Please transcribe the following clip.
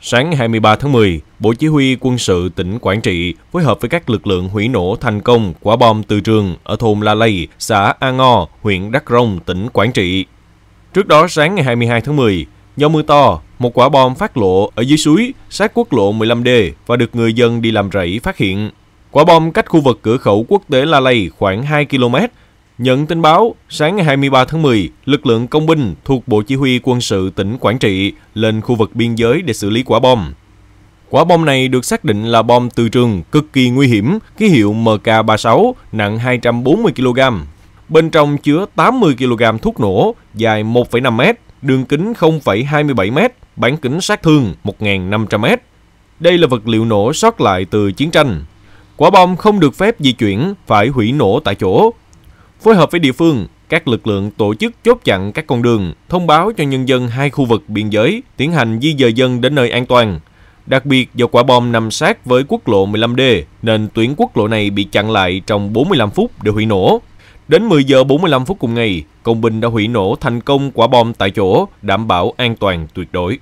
Sáng 23 tháng 10, Bộ Chỉ huy Quân sự tỉnh Quảng Trị phối hợp với các lực lượng hủy nổ thành công quả bom từ trường ở thôn La Lây, xã A Ngo, huyện Đắc Rông, tỉnh Quảng Trị. Trước đó sáng ngày 22 tháng 10, do mưa to, một quả bom phát lộ ở dưới suối sát quốc lộ 15D và được người dân đi làm rẫy phát hiện. Quả bom cách khu vực cửa khẩu quốc tế La Lây khoảng 2 km Nhận tin báo, sáng ngày 23 tháng 10, lực lượng công binh thuộc Bộ Chỉ huy Quân sự tỉnh Quảng Trị lên khu vực biên giới để xử lý quả bom. Quả bom này được xác định là bom từ trường cực kỳ nguy hiểm, ký hiệu MK36, nặng 240 kg. Bên trong chứa 80 kg thuốc nổ, dài 1,5 m, đường kính 0,27 m, bán kính sát thương 1.500 m. Đây là vật liệu nổ sót lại từ chiến tranh. Quả bom không được phép di chuyển, phải hủy nổ tại chỗ, phối hợp với địa phương, các lực lượng tổ chức chốt chặn các con đường, thông báo cho nhân dân hai khu vực biên giới, tiến hành di dời dân đến nơi an toàn. Đặc biệt do quả bom nằm sát với quốc lộ 15D nên tuyến quốc lộ này bị chặn lại trong 45 phút để hủy nổ. Đến 10 giờ 45 phút cùng ngày, công binh đã hủy nổ thành công quả bom tại chỗ, đảm bảo an toàn tuyệt đối.